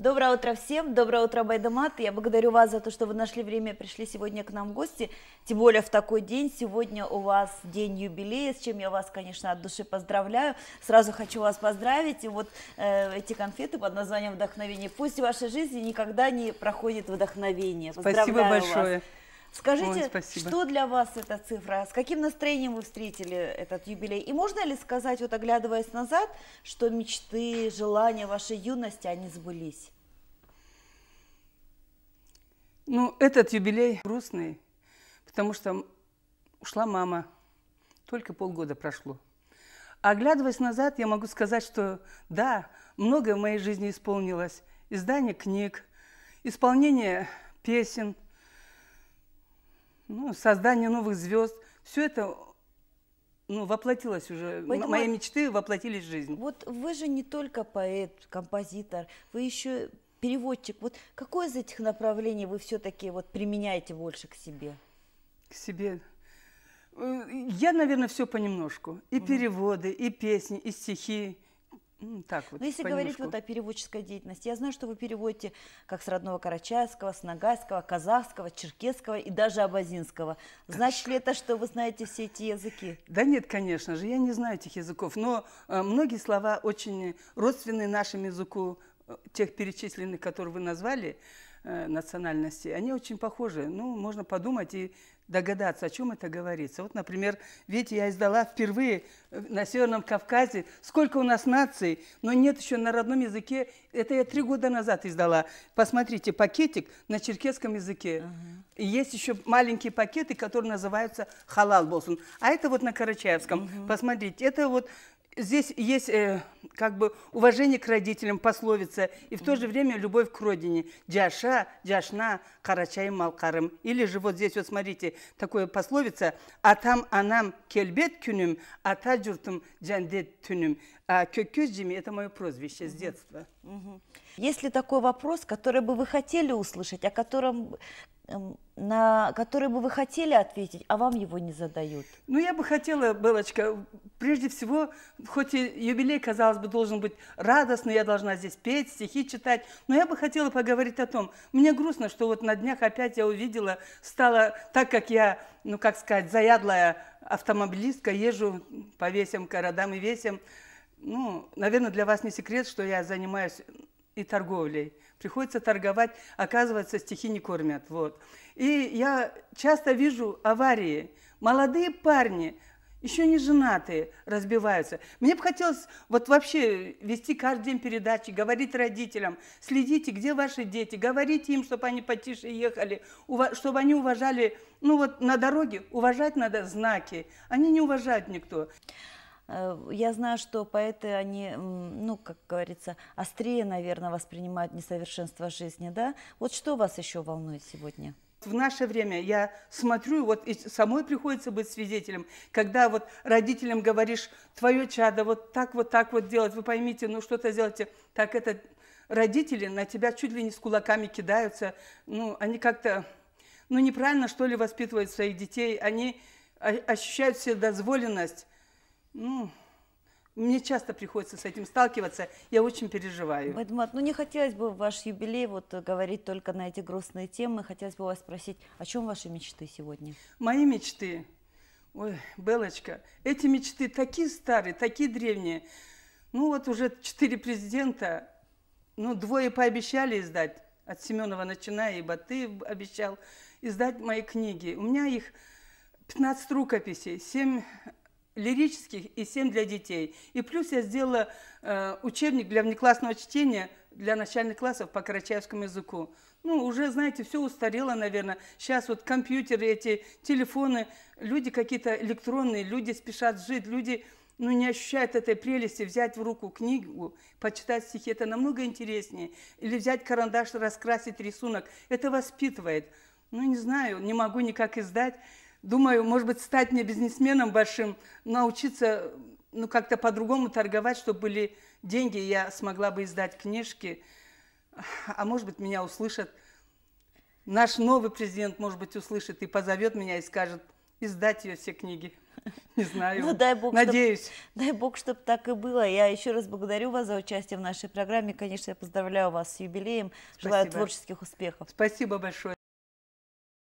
Доброе утро всем, доброе утро, Байдамат. Я благодарю вас за то, что вы нашли время, пришли сегодня к нам в гости. Тем более в такой день. Сегодня у вас день юбилея, с чем я вас, конечно, от души поздравляю. Сразу хочу вас поздравить. И вот э, эти конфеты под названием «Вдохновение». Пусть в вашей жизни никогда не проходит вдохновение. Поздравляю Спасибо большое. Вас. Скажите, Ой, что для вас эта цифра? С каким настроением вы встретили этот юбилей? И можно ли сказать, вот оглядываясь назад, что мечты, желания вашей юности, они сбылись? Ну, этот юбилей грустный, потому что ушла мама. Только полгода прошло. оглядываясь назад, я могу сказать, что да, многое в моей жизни исполнилось. Издание книг, исполнение песен – ну, создание новых звезд. Все это ну, воплотилось уже. Поэтому... Мои мечты воплотились в жизнь. Вот вы же не только поэт, композитор, вы еще переводчик. Вот какое из этих направлений вы все-таки вот применяете больше к себе? К себе. Э, я, наверное, все понемножку. И переводы, и песни, и стихи, так вот, Но ну, если говорить вот о переводческой деятельности, я знаю, что вы переводите как с родного карачаевского, с нагайского, казахского, черкесского и даже абазинского. Значит так. ли это, что вы знаете все эти языки? Да нет, конечно же, я не знаю этих языков, но э, многие слова очень родственны нашему языку, э, тех перечисленных, которые вы назвали. Э, национальности. они очень похожи. Ну, можно подумать и догадаться, о чем это говорится. Вот, например, видите, я издала впервые э, на Северном Кавказе, сколько у нас наций, но нет еще на родном языке. Это я три года назад издала. Посмотрите, пакетик на черкесском языке. Угу. И есть еще маленькие пакеты, которые называются халал босун. А это вот на карачаевском. Угу. Посмотрите, это вот здесь есть э, как бы уважение к родителям, пословица, и в то же время любовь к родине. Дяша, дяшна, карачай малкарым. Или же вот здесь, вот смотрите, такое пословица, а там анам кельбет кюнем, а та джуртым джандет тюнем. А кёкюзджими – это мое прозвище с детства. Есть ли такой вопрос, который бы вы хотели услышать, о котором Эм, на который бы вы хотели ответить, а вам его не задают? Ну, я бы хотела, Белочка, прежде всего, хоть и юбилей, казалось бы, должен быть радостный, я должна здесь петь, стихи читать, но я бы хотела поговорить о том, мне грустно, что вот на днях опять я увидела, стала, так как я, ну, как сказать, заядлая автомобилистка, езжу по весям, городам и весям, ну, наверное, для вас не секрет, что я занимаюсь и торговлей. Приходится торговать, оказывается, стихи не кормят. Вот. И я часто вижу аварии. Молодые парни, еще не женатые, разбиваются. Мне бы хотелось вот вообще вести каждый день передачи, говорить родителям, следите, где ваши дети, говорите им, чтобы они потише ехали, чтобы они уважали, ну вот на дороге уважать надо знаки. Они не уважают никто. Э, я знаю, что поэты, они, ну, как говорится, острее, наверное, воспринимают несовершенство жизни, да? Вот что вас еще волнует сегодня? В наше время я смотрю, вот и самой приходится быть свидетелем, когда вот родителям говоришь, твое чадо вот так вот так вот делать, вы поймите, ну что-то сделайте, так это родители на тебя чуть ли не с кулаками кидаются, ну они как-то, ну неправильно что ли воспитывают своих детей, они ощущают себе дозволенность, ну, мне часто приходится с этим сталкиваться, я очень переживаю. Бадмат, ну не хотелось бы в ваш юбилей вот э, говорить только на эти грустные темы, хотелось бы вас спросить, о чем ваши мечты сегодня? Мои мечты? Ой, Белочка, эти мечты такие старые, такие древние. Ну вот уже четыре президента, ну двое пообещали издать, от Семенова начиная, и Баты обещал издать мои книги. У меня их 15 рукописей, 7 лирических и 7 для детей. И плюс я сделала э, учебник для внеклассного чтения для начальных классов по карачаевскому языку. Ну, уже, знаете, все устарело, наверное. Сейчас вот компьютеры эти, телефоны, люди какие-то электронные, люди спешат жить, люди ну, не ощущают этой прелести взять в руку книгу, почитать стихи. Это намного интереснее. Или взять карандаш, раскрасить рисунок. Это воспитывает. Ну, не знаю, не могу никак издать думаю, может быть, стать мне бизнесменом большим, научиться ну, как-то по-другому торговать, чтобы были деньги, я смогла бы издать книжки, а может быть, меня услышат. Наш новый президент, может быть, услышит и позовет меня и скажет, издать ее все книги. Не знаю. Ну, дай бог, Надеюсь. Чтоб, дай бог, чтобы так и было. Я еще раз благодарю вас за участие в нашей программе. Конечно, я поздравляю вас с юбилеем. Спасибо. Желаю творческих успехов. Спасибо большое.